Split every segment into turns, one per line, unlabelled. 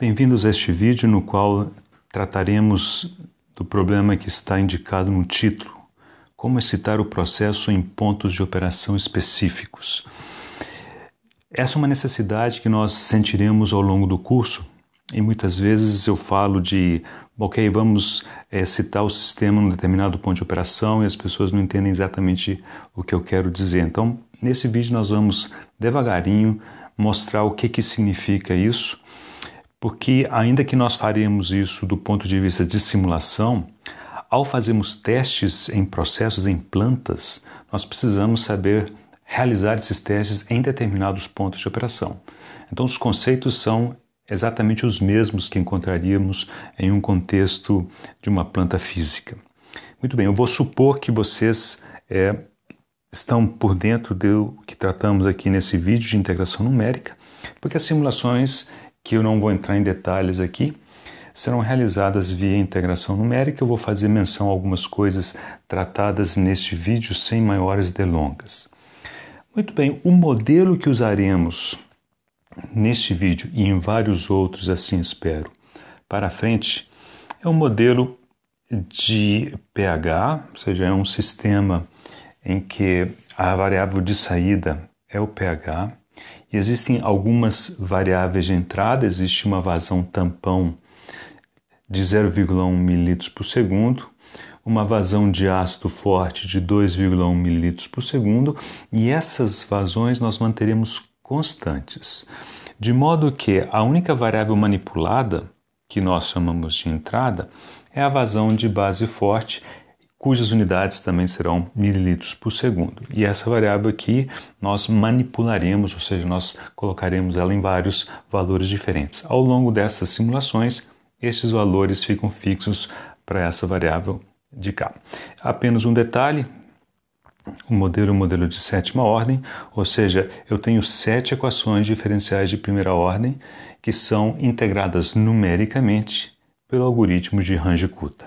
Bem-vindos a este vídeo no qual trataremos do problema que está indicado no título, como excitar o processo em pontos de operação específicos. Essa é uma necessidade que nós sentiremos ao longo do curso e muitas vezes eu falo de, ok, vamos eh, excitar citar o sistema num determinado ponto de operação e as pessoas não entendem exatamente o que eu quero dizer. Então, nesse vídeo nós vamos devagarinho mostrar o que, que significa isso porque ainda que nós faremos isso do ponto de vista de simulação, ao fazermos testes em processos, em plantas, nós precisamos saber realizar esses testes em determinados pontos de operação. Então, os conceitos são exatamente os mesmos que encontraríamos em um contexto de uma planta física. Muito bem, eu vou supor que vocês é, estão por dentro do que tratamos aqui nesse vídeo de integração numérica, porque as simulações que eu não vou entrar em detalhes aqui, serão realizadas via integração numérica. Eu vou fazer menção a algumas coisas tratadas neste vídeo sem maiores delongas. Muito bem, o modelo que usaremos neste vídeo e em vários outros, assim espero, para frente, é um modelo de pH, ou seja, é um sistema em que a variável de saída é o pH e existem algumas variáveis de entrada, existe uma vazão tampão de 0,1 ml por segundo, uma vazão de ácido forte de 2,1 ml por segundo, e essas vazões nós manteremos constantes. De modo que a única variável manipulada, que nós chamamos de entrada, é a vazão de base forte, cujas unidades também serão mililitros por segundo. E essa variável aqui nós manipularemos, ou seja, nós colocaremos ela em vários valores diferentes. Ao longo dessas simulações, esses valores ficam fixos para essa variável de cá. Apenas um detalhe, o modelo é um modelo de sétima ordem, ou seja, eu tenho sete equações diferenciais de primeira ordem que são integradas numericamente pelo algoritmo de Range-Kutta.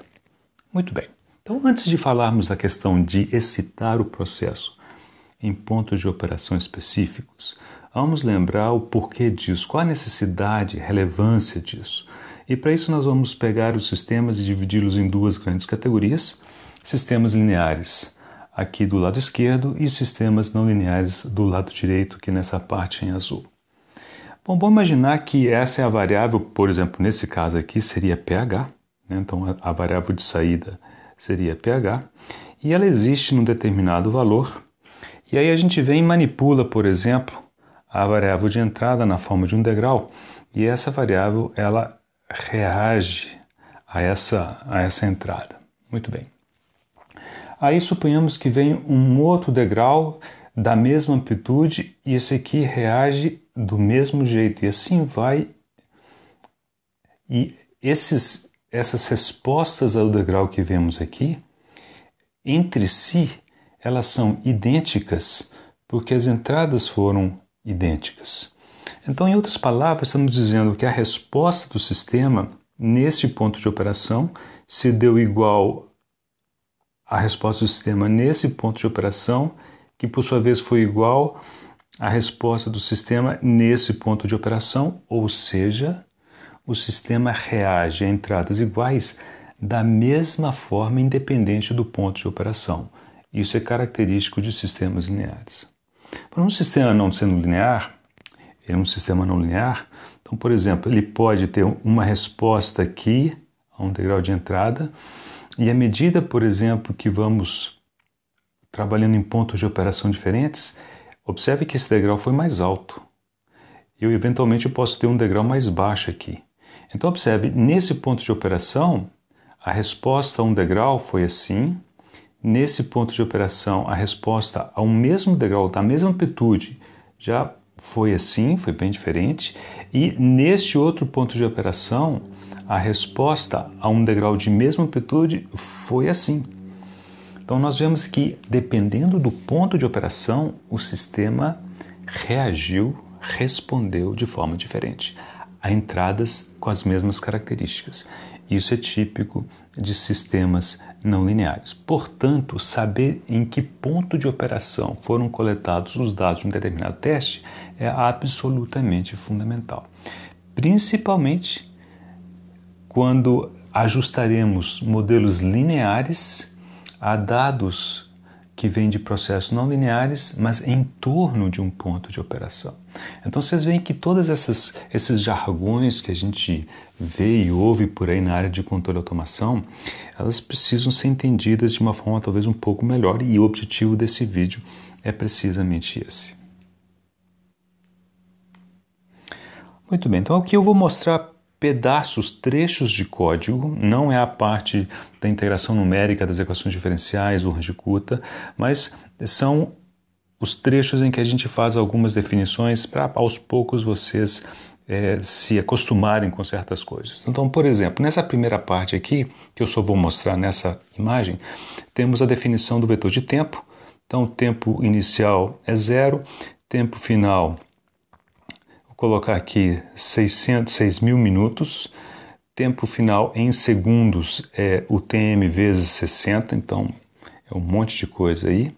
Muito bem. Então, antes de falarmos da questão de excitar o processo em pontos de operação específicos, vamos lembrar o porquê disso, qual a necessidade, relevância disso. E para isso nós vamos pegar os sistemas e dividi-los em duas grandes categorias: sistemas lineares aqui do lado esquerdo e sistemas não lineares do lado direito, que nessa parte em azul. Bom, vamos imaginar que essa é a variável, por exemplo, nesse caso aqui seria pH, né? então a variável de saída seria pH, e ela existe num determinado valor. E aí a gente vem e manipula, por exemplo, a variável de entrada na forma de um degrau, e essa variável ela reage a essa, a essa entrada. Muito bem. Aí suponhamos que vem um outro degrau da mesma amplitude e esse aqui reage do mesmo jeito e assim vai. E esses essas respostas ao degrau que vemos aqui, entre si, elas são idênticas porque as entradas foram idênticas. Então, em outras palavras, estamos dizendo que a resposta do sistema neste ponto de operação se deu igual à resposta do sistema nesse ponto de operação, que por sua vez foi igual à resposta do sistema nesse ponto de operação, ou seja, o sistema reage a entradas iguais da mesma forma, independente do ponto de operação. Isso é característico de sistemas lineares. Para um sistema não sendo linear, ele é um sistema não linear, então, por exemplo, ele pode ter uma resposta aqui a um degrau de entrada, e à medida, por exemplo, que vamos trabalhando em pontos de operação diferentes, observe que esse degrau foi mais alto. Eu eventualmente posso ter um degrau mais baixo aqui. Então, observe, nesse ponto de operação, a resposta a um degrau foi assim. Nesse ponto de operação, a resposta ao mesmo degrau, da mesma amplitude, já foi assim, foi bem diferente. E neste outro ponto de operação, a resposta a um degrau de mesma amplitude foi assim. Então, nós vemos que, dependendo do ponto de operação, o sistema reagiu, respondeu de forma diferente a entradas com as mesmas características. Isso é típico de sistemas não lineares. Portanto, saber em que ponto de operação foram coletados os dados de um determinado teste é absolutamente fundamental, principalmente quando ajustaremos modelos lineares a dados que vem de processos não lineares, mas em torno de um ponto de operação. Então vocês veem que todos esses jargões que a gente vê e ouve por aí na área de controle e automação, elas precisam ser entendidas de uma forma talvez um pouco melhor e o objetivo desse vídeo é precisamente esse. Muito bem, então aqui eu vou mostrar pedaços, trechos de código, não é a parte da integração numérica das equações diferenciais do Ranjikuta, mas são os trechos em que a gente faz algumas definições para aos poucos vocês é, se acostumarem com certas coisas. Então, por exemplo, nessa primeira parte aqui, que eu só vou mostrar nessa imagem, temos a definição do vetor de tempo. Então, tempo inicial é zero, tempo final é colocar aqui 600, 6 mil minutos, tempo final em segundos é o TM vezes 60, então é um monte de coisa aí.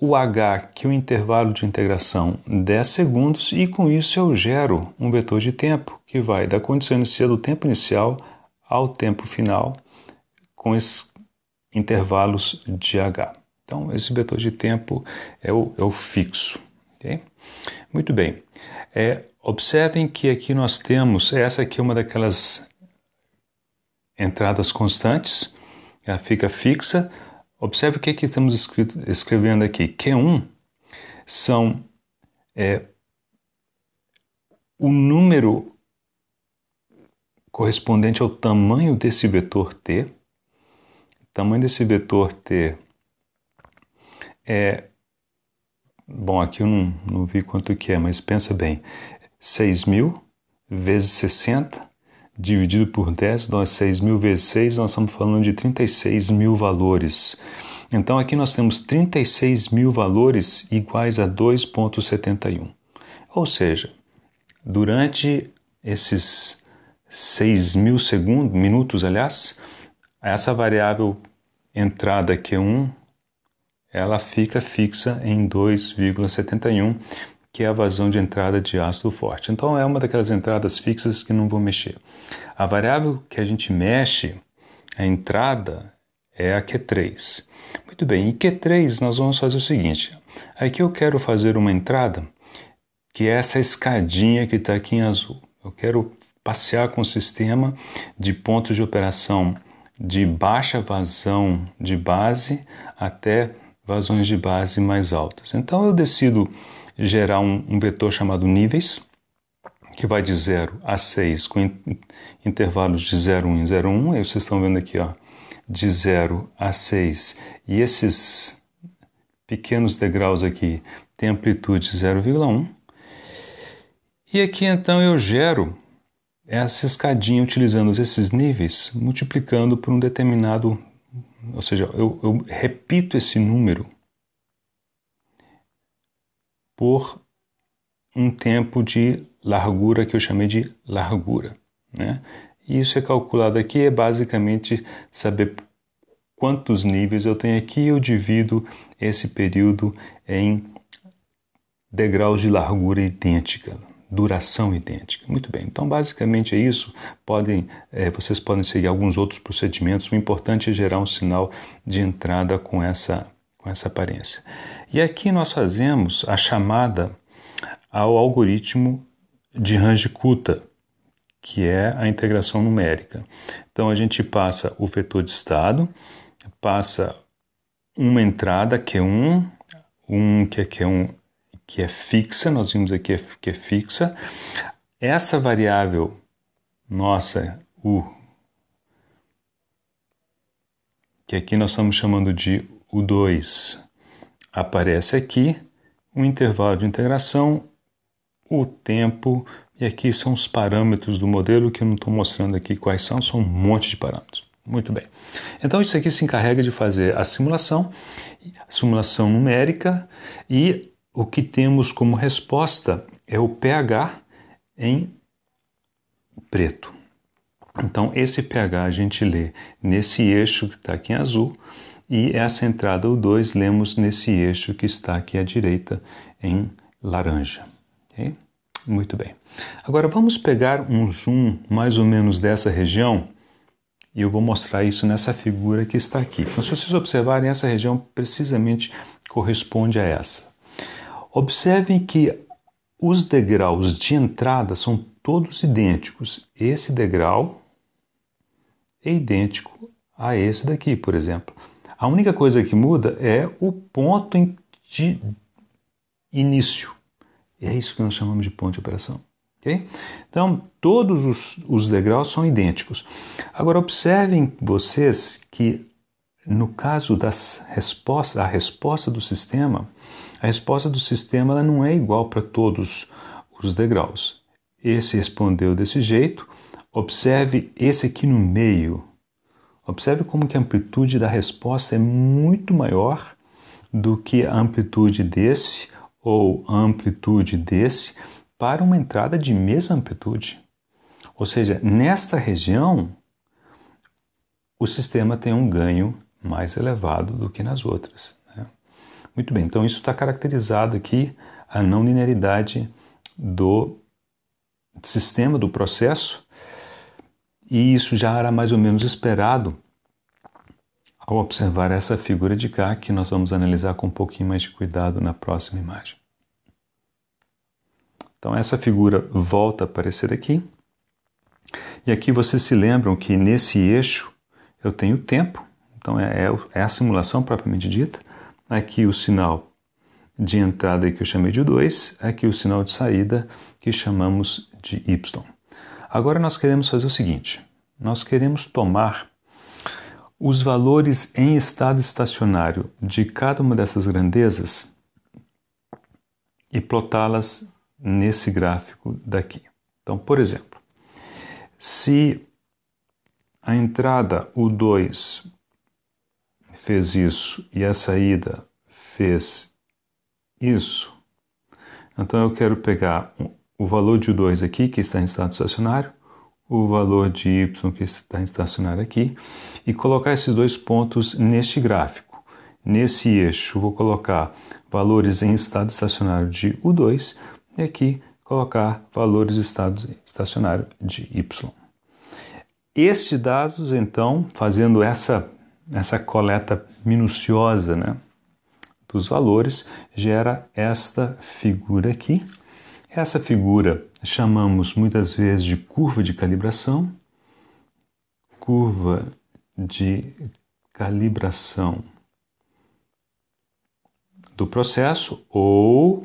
O H, que é o intervalo de integração 10 segundos, e com isso eu gero um vetor de tempo que vai da condição inicial do tempo inicial ao tempo final com esses intervalos de H. Então, esse vetor de tempo é o, é o fixo. Okay? Muito bem. É, observem que aqui nós temos, essa aqui é uma daquelas entradas constantes, ela fica fixa. Observe o que, é que estamos escrito, escrevendo aqui. Q1 são é, o número correspondente ao tamanho desse vetor T. O tamanho desse vetor T é Bom, aqui eu não, não vi quanto que é, mas pensa bem. 6 mil vezes 60 dividido por 10, nós 6 mil vezes 6, nós estamos falando de 36 mil valores. Então aqui nós temos 36 mil valores iguais a 2,71. Ou seja, durante esses 6 mil segundos, minutos, aliás, essa variável entrada Q1 ela fica fixa em 2,71, que é a vazão de entrada de ácido forte. Então é uma daquelas entradas fixas que não vou mexer. A variável que a gente mexe, a entrada, é a Q3. Muito bem, em Q3 nós vamos fazer o seguinte: aqui eu quero fazer uma entrada que é essa escadinha que está aqui em azul. Eu quero passear com o sistema de pontos de operação de baixa vazão de base até vazões de base mais altas. Então eu decido gerar um, um vetor chamado níveis, que vai de 0 a 6 com in, intervalos de 0,1 e 0,1. vocês estão vendo aqui, ó, de 0 a 6. E esses pequenos degraus aqui têm amplitude 0,1. E aqui então eu gero essa escadinha utilizando esses níveis, multiplicando por um determinado ou seja, eu, eu repito esse número por um tempo de largura que eu chamei de largura. Né? E isso é calculado aqui, é basicamente saber quantos níveis eu tenho aqui, eu divido esse período em degraus de largura idêntica duração idêntica. Muito bem, então basicamente é isso. Podem, é, vocês podem seguir alguns outros procedimentos. O importante é gerar um sinal de entrada com essa, com essa aparência. E aqui nós fazemos a chamada ao algoritmo de Range-Kutta, que é a integração numérica. Então a gente passa o vetor de estado, passa uma entrada Q1, é um que é Q1 que é fixa, nós vimos aqui é, que é fixa. Essa variável nossa, U, que aqui nós estamos chamando de U2, aparece aqui, o um intervalo de integração, o tempo, e aqui são os parâmetros do modelo que eu não estou mostrando aqui quais são, são um monte de parâmetros. Muito bem. Então isso aqui se encarrega de fazer a simulação, a simulação numérica e o que temos como resposta é o pH em preto. Então, esse pH a gente lê nesse eixo que está aqui em azul e essa entrada o 2 lemos nesse eixo que está aqui à direita em laranja. Okay? Muito bem. Agora vamos pegar um zoom mais ou menos dessa região e eu vou mostrar isso nessa figura que está aqui. Então, se vocês observarem, essa região precisamente corresponde a essa. Observem que os degraus de entrada são todos idênticos. Esse degrau é idêntico a esse daqui, por exemplo. A única coisa que muda é o ponto de início. E é isso que nós chamamos de ponto de operação. Okay? Então, todos os, os degraus são idênticos. Agora, observem vocês que, no caso das respostas, a resposta do sistema, a resposta do sistema não é igual para todos os degraus. Esse respondeu desse jeito. Observe esse aqui no meio. Observe como que a amplitude da resposta é muito maior do que a amplitude desse ou a amplitude desse para uma entrada de mesma amplitude. Ou seja, nesta região, o sistema tem um ganho mais elevado do que nas outras. Muito bem, então isso está caracterizado aqui a não linearidade do sistema, do processo, e isso já era mais ou menos esperado ao observar essa figura de cá, que nós vamos analisar com um pouquinho mais de cuidado na próxima imagem. Então, essa figura volta a aparecer aqui. E aqui vocês se lembram que nesse eixo eu tenho tempo, então é, é, é a simulação propriamente dita aqui o sinal de entrada que eu chamei de 2, aqui o sinal de saída que chamamos de Y. Agora nós queremos fazer o seguinte, nós queremos tomar os valores em estado estacionário de cada uma dessas grandezas e plotá-las nesse gráfico daqui. Então, por exemplo, se a entrada U2 fez isso e a saída fez isso, então eu quero pegar o valor de U2 aqui, que está em estado estacionário, o valor de Y que está em estacionário aqui, e colocar esses dois pontos neste gráfico. Nesse eixo, vou colocar valores em estado estacionário de U2 e aqui colocar valores em estado estacionário de Y. Estes dados, então, fazendo essa essa coleta minuciosa né, dos valores gera esta figura aqui. Essa figura chamamos muitas vezes de curva de calibração, curva de calibração do processo ou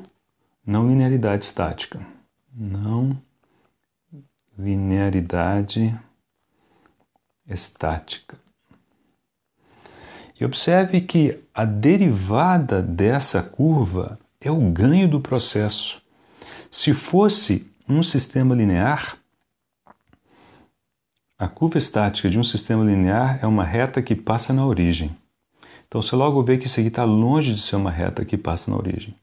não linearidade estática. Não linearidade estática. E observe que a derivada dessa curva é o ganho do processo. Se fosse um sistema linear, a curva estática de um sistema linear é uma reta que passa na origem. Então você logo vê que isso aqui está longe de ser uma reta que passa na origem.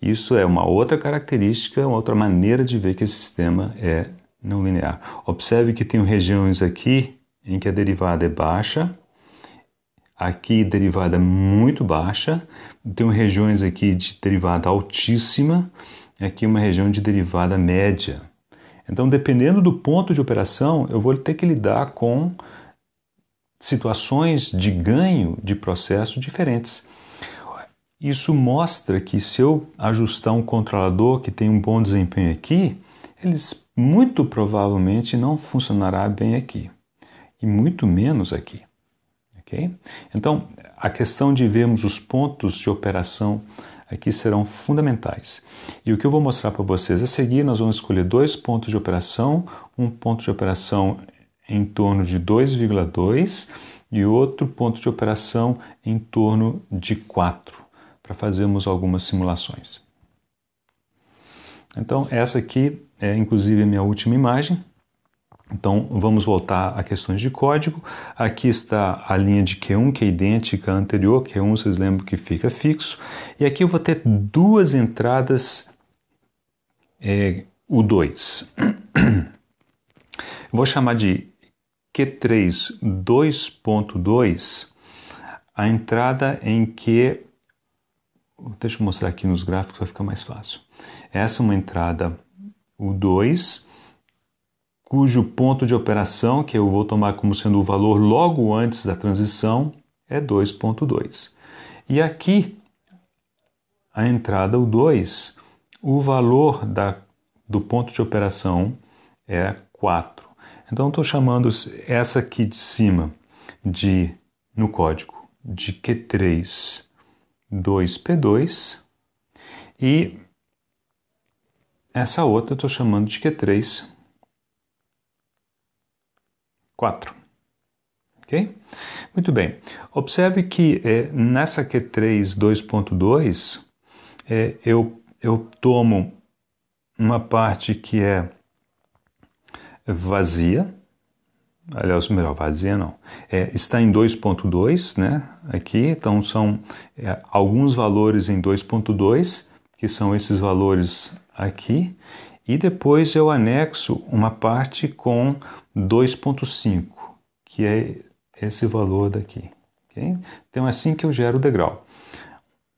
Isso é uma outra característica, uma outra maneira de ver que esse sistema é não linear. Observe que tem regiões aqui em que a derivada é baixa, aqui derivada muito baixa, tem regiões aqui de derivada altíssima, e aqui uma região de derivada média. Então, dependendo do ponto de operação, eu vou ter que lidar com situações de ganho de processo diferentes. Isso mostra que se eu ajustar um controlador que tem um bom desempenho aqui, ele muito provavelmente não funcionará bem aqui e muito menos aqui. Então, a questão de vermos os pontos de operação aqui serão fundamentais. E o que eu vou mostrar para vocês a seguir, nós vamos escolher dois pontos de operação, um ponto de operação em torno de 2,2 e outro ponto de operação em torno de 4, para fazermos algumas simulações. Então, essa aqui é inclusive a minha última imagem. Então vamos voltar a questões de código. Aqui está a linha de Q1, que é idêntica à anterior. Q1 vocês lembram que fica fixo. E aqui eu vou ter duas entradas é, U2. vou chamar de Q3 2.2 a entrada em que. Deixa eu mostrar aqui nos gráficos, vai ficar mais fácil. Essa é uma entrada o 2 cujo ponto de operação, que eu vou tomar como sendo o valor logo antes da transição, é 2.2. E aqui, a entrada, o 2, o valor da, do ponto de operação é 4. Então, estou chamando essa aqui de cima de, no código, de Q3, 2P2, e essa outra eu estou chamando de Q3, 4. Ok? Muito bem. Observe que é, nessa Q3 2.2 é, eu, eu tomo uma parte que é vazia, aliás, melhor, vazia não, é, está em 2.2, né, aqui, então são é, alguns valores em 2.2, que são esses valores aqui, e depois eu anexo uma parte com 2,5, que é esse valor daqui. Okay? Então é assim que eu gero o degrau.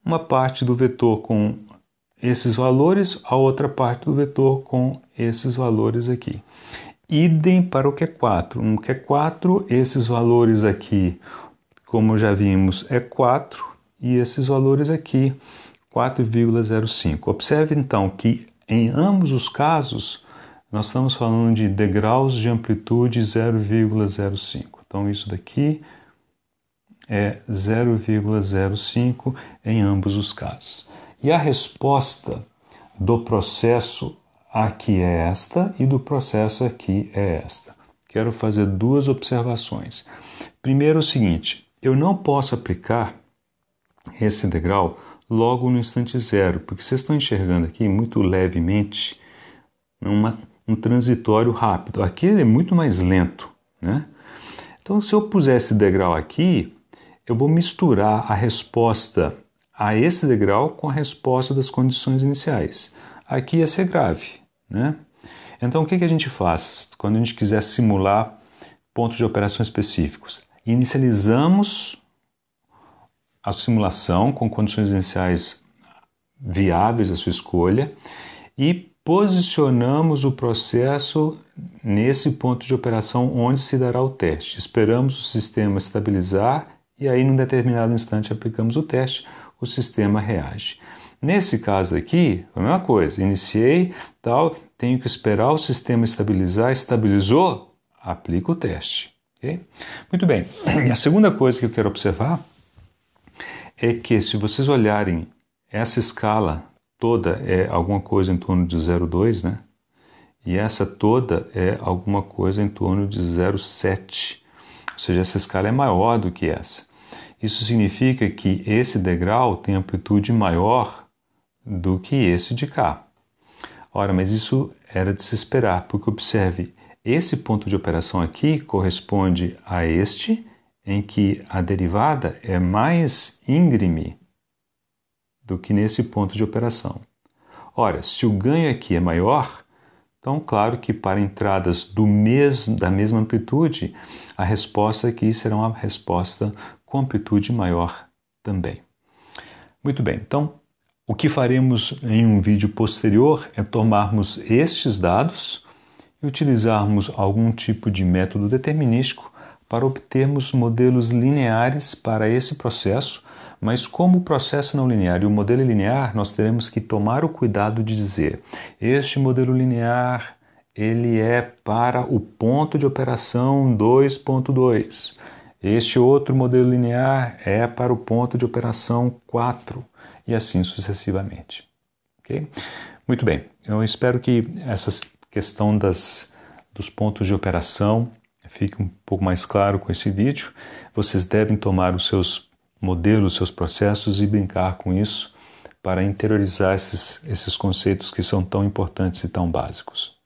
Uma parte do vetor com esses valores, a outra parte do vetor com esses valores aqui. Idem para o Q4. No Q4, esses valores aqui, como já vimos, é 4 e esses valores aqui, 4,05. Observe então que em ambos os casos, nós estamos falando de degraus de amplitude 0,05. Então, isso daqui é 0,05 em ambos os casos. E a resposta do processo aqui é esta e do processo aqui é esta. Quero fazer duas observações. Primeiro, é o seguinte: eu não posso aplicar esse degrau logo no instante zero, porque vocês estão enxergando aqui muito levemente uma, um transitório rápido. Aqui ele é muito mais lento, né? Então, se eu puser esse degrau aqui, eu vou misturar a resposta a esse degrau com a resposta das condições iniciais. Aqui ia ser grave, né? Então, o que, que a gente faz quando a gente quiser simular pontos de operação específicos? Inicializamos a simulação com condições iniciais viáveis à sua escolha e posicionamos o processo nesse ponto de operação onde se dará o teste. Esperamos o sistema estabilizar e aí, num determinado instante, aplicamos o teste, o sistema reage. Nesse caso aqui, a mesma coisa, iniciei, tal, tenho que esperar o sistema estabilizar, estabilizou, aplica o teste. Okay? Muito bem, a segunda coisa que eu quero observar é que se vocês olharem essa escala toda é alguma coisa em torno de 0,2, né? E essa toda é alguma coisa em torno de 0,7. Ou seja, essa escala é maior do que essa. Isso significa que esse degrau tem amplitude maior do que esse de cá. Ora, mas isso era de se esperar, porque observe, esse ponto de operação aqui corresponde a este, em que a derivada é mais íngreme do que nesse ponto de operação. Ora, se o ganho aqui é maior, então claro que para entradas do da mesma amplitude, a resposta aqui será uma resposta com amplitude maior também. Muito bem, então o que faremos em um vídeo posterior é tomarmos estes dados e utilizarmos algum tipo de método determinístico para obtermos modelos lineares para esse processo mas como o processo não linear e o modelo é linear, nós teremos que tomar o cuidado de dizer: este modelo linear ele é para o ponto de operação 2.2. Este outro modelo linear é para o ponto de operação 4 e assim sucessivamente. OK? Muito bem. Eu espero que essa questão das dos pontos de operação fique um pouco mais claro com esse vídeo. Vocês devem tomar os seus modelo os seus processos e brincar com isso para interiorizar esses, esses conceitos que são tão importantes e tão básicos.